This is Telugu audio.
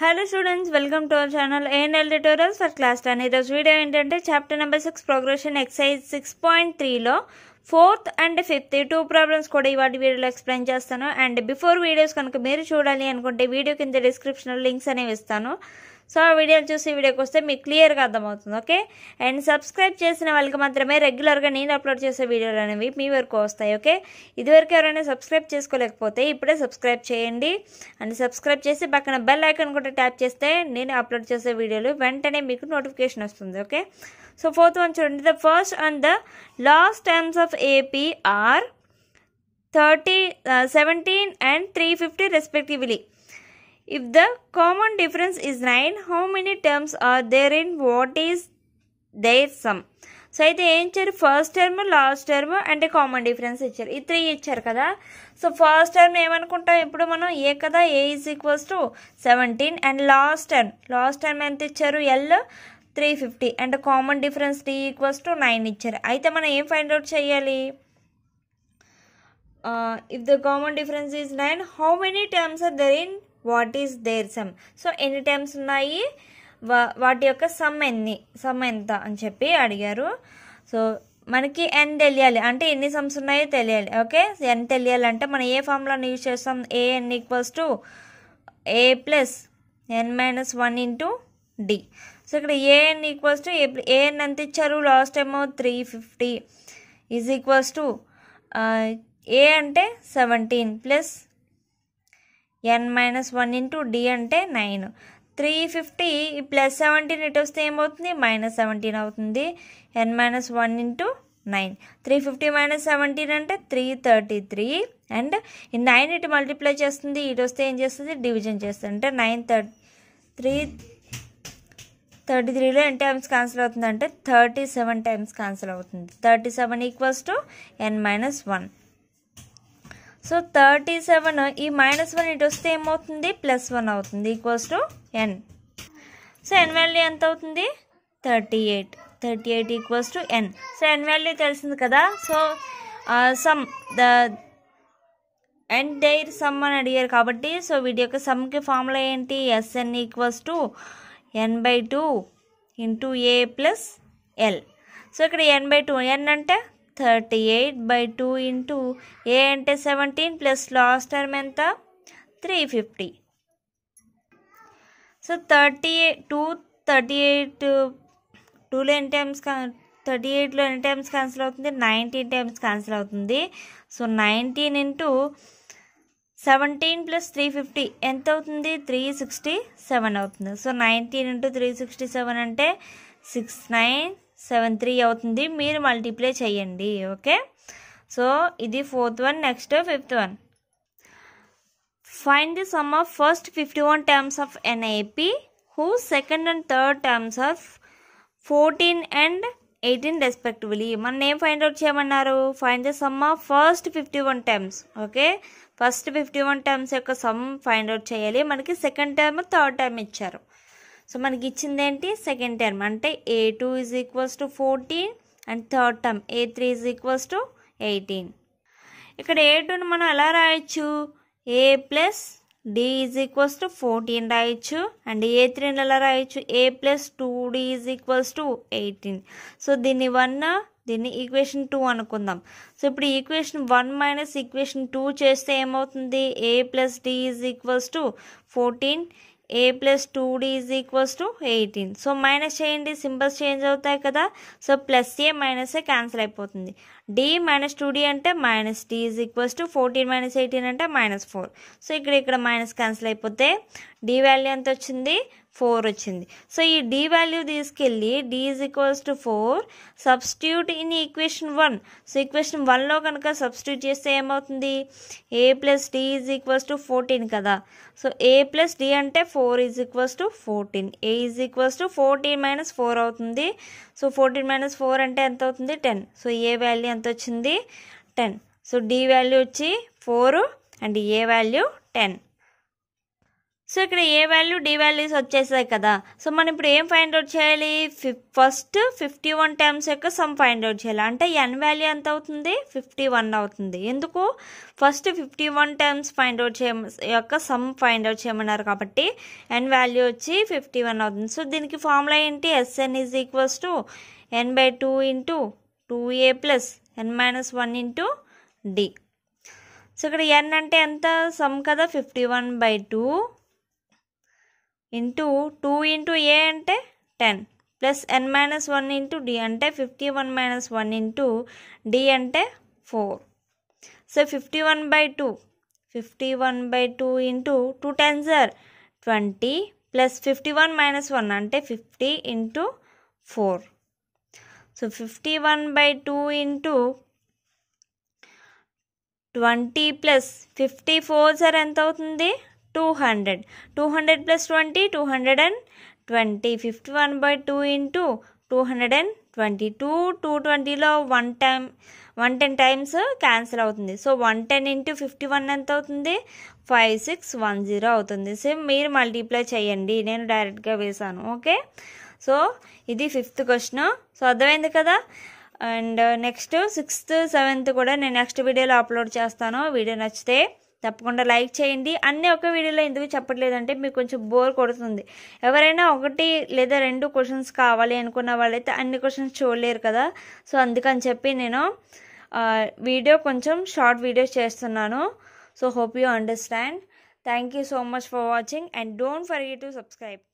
Hello students welcome to our channel ANL tutorials for class ten ఈరోజు వీడియో ఏంటంటే chapter number six progression exercise six point త్రీలో fourth and fifth two problems కూడా ఇవాటి వీడియోలో ఎక్స్ప్లెయిన్ చేస్తాను అండ్ బిఫోర్ వీడియోస్ కనుక మీరు చూడాలి అనుకుంటే వీడియో కింద డిస్క్రిప్షన్లో లింక్స్ అనేవి ఇస్తాను సో ఆ వీడియోలు చూసి వీడియోకి వస్తే మీకు క్లియర్గా అర్థమవుతుంది ఓకే అండ్ సబ్స్క్రైబ్ చేసిన వాళ్ళకి మాత్రమే రెగ్యులర్గా నేను అప్లోడ్ చేసే వీడియోలు అనేవి మీ వరకు వస్తాయి ఓకే ఇదివరకు ఎవరైనా సబ్స్క్రైబ్ చేసుకోలేకపోతే ఇప్పుడే సబ్స్క్రైబ్ చేయండి అండ్ సబ్స్క్రైబ్ చేసి పక్కన బెల్ ఐకాన్ కూడా ట్యాప్ చేస్తే నేను అప్లోడ్ చేసే వీడియోలు వెంటనే మీకు నోటిఫికేషన్ వస్తుంది ఓకే సో ఫోర్త్ వన్ చూడండి the first and the last terms of AP are thirty seventeen and three fifty respectively If the common difference is 9, how many terms are there in what is their sum? So అయితే ఏం ఇచ్చారు ఫస్ట్ టర్మ్ లాస్ట్ టర్మ్ అంటే కామన్ డిఫరెన్స్ ఇచ్చారు ఈ త్రీ ఇచ్చారు కదా సో ఫస్ట్ టర్మ్ ఏమనుకుంటాం ఇప్పుడు మనం ఏ కదా a is equals to seventeen and last term last term ఎంత ఇచ్చారు l three fifty and common difference d equals to nine ఇచ్చారు అయితే మనం ఏం ఫైండ్ అవుట్ చేయాలి if the common difference is nine how many terms are there in what is their sum so ఎన్ని టైమ్స్ ఉన్నాయి వాటి యొక్క సమ్ ఎన్ని సమ్ ఎంత అని చెప్పి అడిగారు సో మనకి ఎన్ తెలియాలి అంటే ఎన్ని సమ్స్ ఉన్నాయో తెలియాలి ఓకే ఎన్ తెలియాలి అంటే మనం ఏ ఫామ్లో యూజ్ చేస్తాం a n equals to a plus n minus one into d so ఇక్కడ a n equals to a a n ఎంత ఇచ్చారు లాస్ట్ ఏమో three fifty is equals to a అంటే seventeen plus n minus one into d అంటే nine three fifty plus seventeen ఇటు వస్తే ఏమవుతుంది మైనస్ సెవెంటీన్ అవుతుంది n minus one into nine three fifty minus seventeen అంటే three thirty three and nine ఇటు మల్టిప్లై చేస్తుంది ఇటు వస్తే ఏం చేస్తుంది డివిజన్ చేస్తుంది అంటే నైన్ థర్టీ త్రీ థర్టీ త్రీలో ఎన్ టైమ్స్ క్యాన్సిల్ అవుతుంది అంటే థర్టీ సెవెన్ టైమ్స్ క్యాన్సిల్ అవుతుంది thirty seven equals to n minus one so thirty seven ఈ మైనస్ వన్ ఇటు వస్తే ఏమవుతుంది ప్లస్ వన్ అవుతుంది equals to n so n value ఎంత అవుతుంది thirty eight thirty eight equals to n so n value తెలిసింది కదా so sum the n their sum అని అడిగారు కాబట్టి సో వీటి యొక్క సమ్కి ఫార్ములా ఏంటి S n equals to n by two into A plus l so ఇక్కడ ఎన్ బై టూ ఎన్ అంటే thirty eight by two into a అంటే సెవెంటీన్ ప్లస్ లాస్ట్ టర్మ్ ఎంత three fifty so thirty eight two thirty eight టూలో ఎన్ని టైమ్స్ థర్టీ ఎయిట్లో ఎన్ని టైమ్స్ క్యాన్సిల్ అవుతుంది నైన్టీన్ టైమ్స్ క్యాన్సిల్ అవుతుంది so nineteen into seventeen plus three fifty ఎంత అవుతుంది త్రీ సిక్స్టీ సెవెన్ అవుతుంది so nineteen into three sixty seven అంటే సిక్స్ నైన్ సెవెన్ త్రీ అవుతుంది మీరు మల్టిప్లై చేయండి ఓకే సో ఇది fourth one next fifth one find the sum of first fifty one terms of an AP who second and third terms of fourteen and eighteen respectively మనం ఏం ఫైండ్ అవుట్ చేయమన్నారు find the sum of first fifty one terms okay first fifty one terms యొక్క సమ్ ఫైండ్ అవుట్ చేయాలి మనకి సెకండ్ టర్మ్ థర్డ్ టర్మ్ ఇచ్చారు సో మనకి ఇచ్చింది ఏంటి సెకండ్ టర్మ్ అంటే a two is equals to fourteen and third term a three is equals to eighteen ఇక్కడ ఏ టూని మనం ఎలా రాయొచ్చు a plus d is equals to fourteen రాయొచ్చు అండ్ ఏ త్రీని ఎలా రాయొచ్చు a plus two d is equals to eighteen so దీన్ని వన్ దీన్ని ఈక్వేషన్ టూ అనుకుందాం సో ఇప్పుడు equation one minus equation two చేస్తే ఏమవుతుంది a plus d is equals to fourteen a plus two d is equals to eighteen so minus చేయండి సింబల్స్ చేంజ్ అవుతాయి కదా so plus a minus a cancel అయిపోతుంది డి మైనస్ టూ డీ అంటే minus d is equals to fourteen minus eighteen అంటే మైనస్ ఫోర్ సో ఇక్కడ ఇక్కడ మైనస్ క్యాన్సిల్ అయిపోతే డి వాల్యూ ఎంత వచ్చింది ఫోర్ వచ్చింది సో ఈ డి వాల్యూ తీసుకెళ్ళి d is equals to four substitute in equation one so equation వన్లో కనుక సబ్స్టిట్యూట్ చేస్తే ఏమవుతుంది a plus d is equals to fourteen కదా సో ఏ ప్లస్ డి అంటే four is equals to fourteen a is equals to fourteen minus four అవుతుంది సో ఫోర్టీన్ మైనస్ ఫోర్ అంటే ఎంత అవుతుంది టెన్ సో ఏ వాల్యూ ఎంత వచ్చింది టెన్ సో డి వాల్యూ వచ్చి four and a value ten so ఇక్కడ ఏ వాల్యూ డి వాల్యూస్ వచ్చేసాయి కదా సో మనం ఇప్పుడు ఏం ఫైండ్ అవుట్ చేయాలి ఫస్ట్ ఫిఫ్టీ వన్ టైమ్స్ యొక్క సమ్ ఫైండ్ అవుట్ చేయాలి అంటే ఎన్ వాల్యూ ఎంత అవుతుంది ఫిఫ్టీ వన్ అవుతుంది ఎందుకు first fifty one times find out చేయ యొక్క సమ్ ఫైండ్ అవుట్ చేయమన్నారు కాబట్టి ఎన్ వాల్యూ వచ్చి ఫిఫ్టీ వన్ అవుతుంది సో దీనికి ఫార్ములా ఏంటి S n is equals to n by two into two a plus n minus one into d so ఇక్కడ ఎన్ అంటే ఎంత సమ్ కదా fifty one by two into two into a అంటే ten plus n minus one into d అంటే fifty one minus one into d అంటే four so fifty one by two fifty one by two into two ten sir twenty plus fifty one minus one అంటే fifty into four so fifty one by two into twenty plus fifty four sir ఎంత అవుతుంది two hundred two hundred plus twenty two hundred and twenty fifty one by two into two hundred and twenty two టూ ట్వంటీలో one time one ten times cancel అవుతుంది so one ten into fifty one ఎంత అవుతుంది ఫైవ్ సిక్స్ వన్ జీరో అవుతుంది సేమ్ మీరు మల్టీప్లై చేయండి నేను డైరెక్ట్గా వేశాను ఓకే సో ఇది ఫిఫ్త్ క్వశ్చన్ సో అర్థమైంది కదా అండ్ నెక్స్ట్ సిక్స్త్ సెవెంత్ కూడా నేను నెక్స్ట్ వీడియోలో అప్లోడ్ చేస్తాను వీడియో నచ్చితే తప్పకుండా లైక్ చేయండి అన్నీ ఒక వీడియోలో ఎందుకు చెప్పట్లేదంటే మీకు కొంచెం బోర్ కొడుతుంది ఎవరైనా ఒకటి లేదా రెండు క్వశ్చన్స్ కావాలి అనుకున్న వాళ్ళైతే అన్ని క్వశ్చన్స్ చూడలేరు కదా సో అందుకని చెప్పి నేను వీడియో కొంచెం షార్ట్ వీడియోస్ చేస్తున్నాను so hope you understand thank you so much for watching and don't you to subscribe